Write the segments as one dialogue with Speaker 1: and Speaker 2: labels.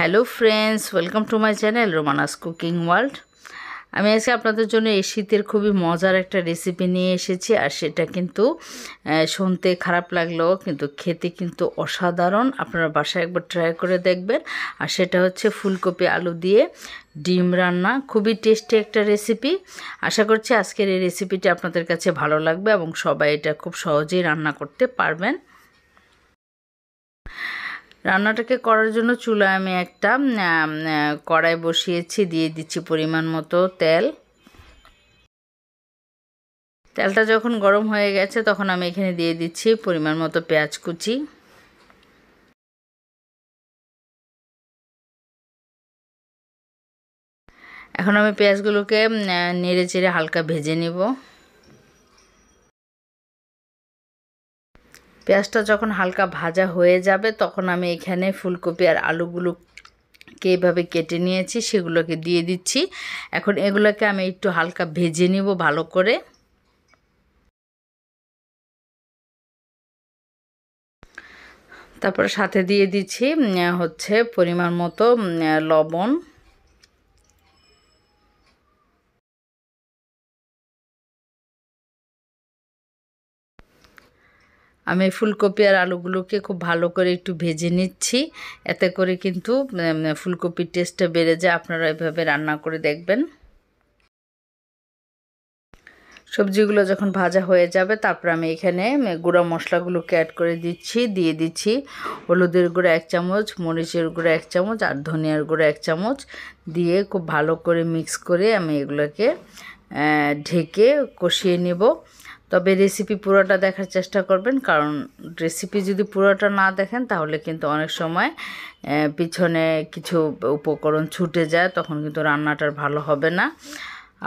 Speaker 1: hello friends welcome to my channel Romana's cooking world আমি আজকে আপনাদের জন্য এই শীতের খুবই মজার একটা রেসিপি নিয়ে এসেছি আর সেটা কিন্তু শুনতে খারাপ লাগলো কিন্তু খেতে কিন্তু অসাধারণ আপনারা বাসায় একবার ট্রাই করে দেখবেন আর সেটা হচ্ছে ফুলকপি আলু দিয়ে ডিম রান্না খুবই টেস্টি একটা রেসিপি আশা করছি আজকের এই রেসিপিটি আপনাদের কাছে ভালো লাগবে এবং সবাই এটা খুব সহজেই রান্না করতে পারবেন রান্নাটাকে করার জন্য চুলায় আমি একটা কড়াই বসিয়েছি দিয়ে দিচ্ছি পরিমাণ মতো তেল তেলটা যখন গরম হয়ে গেছে তখন আমি
Speaker 2: এখানে দিয়ে দিচ্ছি পরিমাণ মতো পেঁয়াজ কুচি এখন আমি পেঁয়াজগুলোকে নেড়ে চেড়ে হালকা ভেজে নেবো
Speaker 1: পেঁয়াজটা যখন হালকা ভাজা হয়ে যাবে তখন আমি এখানে ফুলকপি আর আলুগুলো কে এভাবে কেটে নিয়েছি সেগুলোকে দিয়ে দিচ্ছি এখন এগুলোকে আমি একটু হালকা ভেজে নিব ভালো করে তারপর সাথে দিয়ে দিচ্ছি
Speaker 2: হচ্ছে পরিমাণ মতো লবণ আমি ফুলকপি আর আলুগুলোকে খুব ভালো করে একটু ভেজে নিচ্ছি এতে
Speaker 1: করে কিন্তু ফুলকপির টেস্টটা বেড়ে যায় আপনারা এভাবে রান্না করে দেখবেন সবজিগুলো যখন ভাজা হয়ে যাবে তারপর আমি এখানে গুঁড়া মশলাগুলোকে অ্যাড করে দিচ্ছি দিয়ে দিচ্ছি হলুদের গুঁড়ো এক চামচ মরিচের গুঁড়ো এক চামচ আর ধনিয়ার গুঁড়ো এক চামচ দিয়ে খুব ভালো করে মিক্স করে আমি এগুলোকে ঢেকে কষিয়ে নেব তবে রেসিপি পুরোটা দেখার চেষ্টা করবেন কারণ রেসিপি যদি পুরোটা না দেখেন তাহলে কিন্তু অনেক সময় পিছনে কিছু উপকরণ ছুটে যায় তখন কিন্তু রান্নাটার ভালো হবে না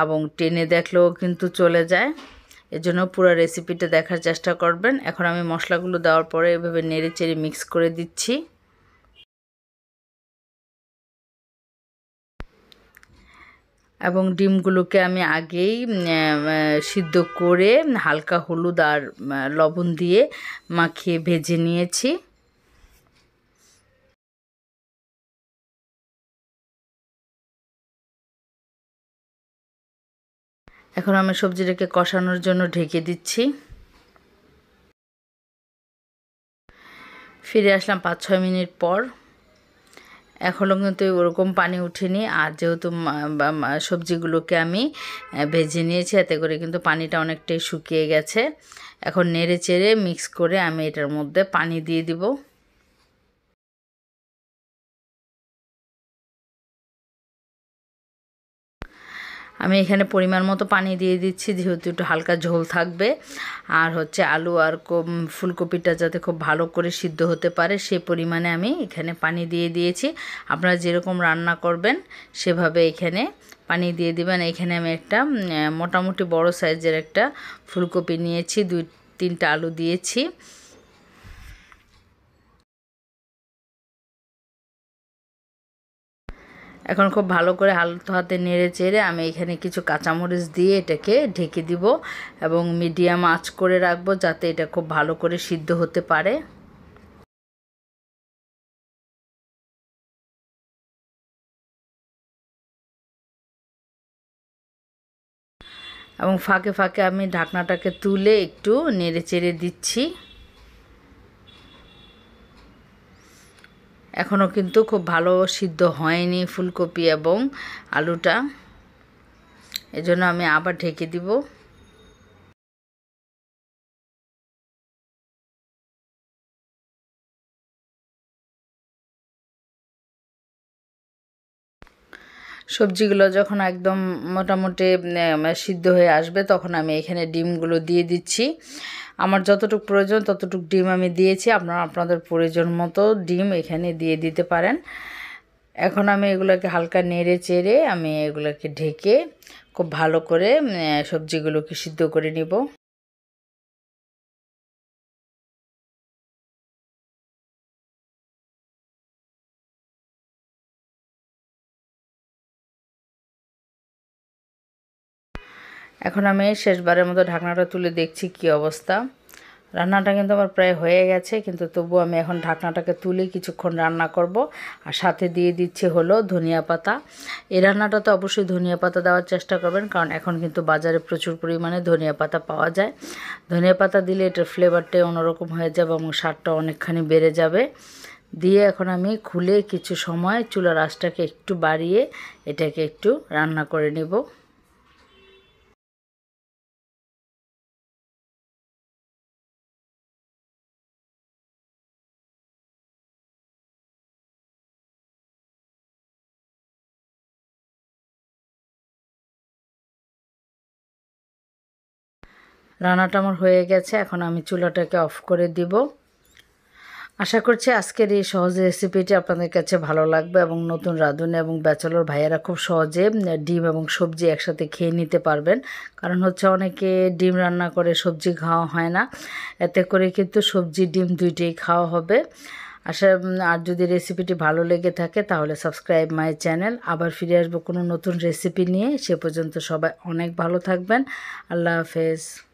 Speaker 1: এবং টেনে দেখলেও কিন্তু চলে যায় এজন্য পুরো রেসিপিটা দেখার চেষ্টা করবেন এখন আমি মশলাগুলো দেওয়ার পরে এভাবে নেড়ে চেড়ে মিক্স করে দিচ্ছি এবং ডিমগুলোকে আমি আগেই সিদ্ধ করে হালকা হলুদ আর
Speaker 2: লবণ দিয়ে মাখিয়ে ভেজে নিয়েছি এখন আমি সবজিটাকে কষানোর জন্য ঢেকে দিচ্ছি
Speaker 1: ফিরে আসলাম পাঁচ ছয় মিনিট পর এখনও কিন্তু ওরকম পানি উঠেনি আর যেহেতু সবজিগুলোকে আমি ভেজে নিয়েছি এতে করে কিন্তু পানিটা অনেকটাই শুকিয়ে গেছে এখন নেড়ে
Speaker 2: চেড়ে মিক্স করে আমি এটার মধ্যে পানি দিয়ে দিব আমি এখানে পরিমাণ মতো পানি দিয়ে দিচ্ছি যেহেতু একটু হালকা ঝোল থাকবে আর হচ্ছে আলু
Speaker 1: আর ফুলকপিটা যাতে খুব ভালো করে সিদ্ধ হতে পারে সে পরিমাণে আমি এখানে পানি দিয়ে দিয়েছি আপনারা যেরকম রান্না করবেন সেভাবে এখানে পানি দিয়ে দিবেন এখানে আমি একটা মোটামুটি বড় সাইজের একটা ফুলকপি নিয়েছি দুই তিনটা আলু দিয়েছি এখন খুব ভালো করে হালতো হাতে নেড়ে চেড়ে আমি এখানে কিছু কাঁচামরিচ দিয়ে এটাকে ঢেকে দিব এবং মিডিয়াম আঁচ করে রাখবো যাতে এটা
Speaker 2: খুব ভালো করে সিদ্ধ হতে পারে এবং ফাঁকে ফাঁকে আমি ঢাকনাটাকে তুলে একটু নেড়ে চেড়ে
Speaker 1: দিচ্ছি এখনও কিন্তু খুব ভালো সিদ্ধ হয়নি ফুলকপি এবং আলুটা
Speaker 2: এজন্য আমি আবার ঢেকে দিব সবজিগুলো যখন একদম
Speaker 1: মোটামুটি সিদ্ধ হয়ে আসবে তখন আমি এখানে ডিমগুলো দিয়ে দিচ্ছি আমার যতটুকু প্রয়োজন ততটুকু ডিম আমি দিয়েছি আপনারা আপনাদের প্রয়োজন মতো ডিম এখানে দিয়ে দিতে পারেন এখন আমি এগুলোকে হালকা নেড়ে চেড়ে আমি এগুলোকে ঢেকে
Speaker 2: খুব ভালো করে সবজিগুলোকে সিদ্ধ করে নিব এখন আমি শেষবারের মতো ঢাকনাটা তুলে দেখছি কি অবস্থা
Speaker 1: রান্নাটা কিন্তু আমার প্রায় হয়ে গেছে কিন্তু তবু আমি এখন ঢাকনাটাকে তুলে কিছুক্ষণ রান্না করব আর সাথে দিয়ে দিচ্ছি হলো ধনিয়া পাতা এই রান্নাটা তো অবশ্যই ধনিয়া পাতা দেওয়ার চেষ্টা করবেন কারণ এখন কিন্তু বাজারে প্রচুর পরিমাণে ধনিয়া পাতা পাওয়া যায় ধনিয়া পাতা দিলে এটার ফ্লেভারটাই অন্যরকম হয়ে যাবে এবং স্বাদটা অনেকখানি বেড়ে যাবে দিয়ে এখন আমি খুলে কিছু সময় চুলার আঁচটাকে একটু বাড়িয়ে এটাকে একটু রান্না করে নেব
Speaker 2: রান্নাটা আমার হয়ে গেছে এখন আমি
Speaker 1: চুলাটাকে অফ করে দিব আশা করছি আজকের এই সহজ রেসিপিটি আপনাদের কাছে ভালো লাগবে এবং নতুন রাঁধুনি এবং ব্যাচেলর ভাইয়েরা খুব সহজে ডিম এবং সবজি একসাথে খেয়ে নিতে পারবেন কারণ হচ্ছে অনেকে ডিম রান্না করে সবজি খাওয়া হয় না এতে করে কিন্তু সবজি ডিম দুইটাই খাওয়া হবে আশা আর যদি রেসিপিটি ভালো লেগে থাকে তাহলে সাবস্ক্রাইব মাই চ্যানেল আবার ফিরে আসবো কোনো নতুন রেসিপি নিয়ে সে পর্যন্ত
Speaker 2: সবাই অনেক ভালো থাকবেন আল্লাহ হাফেজ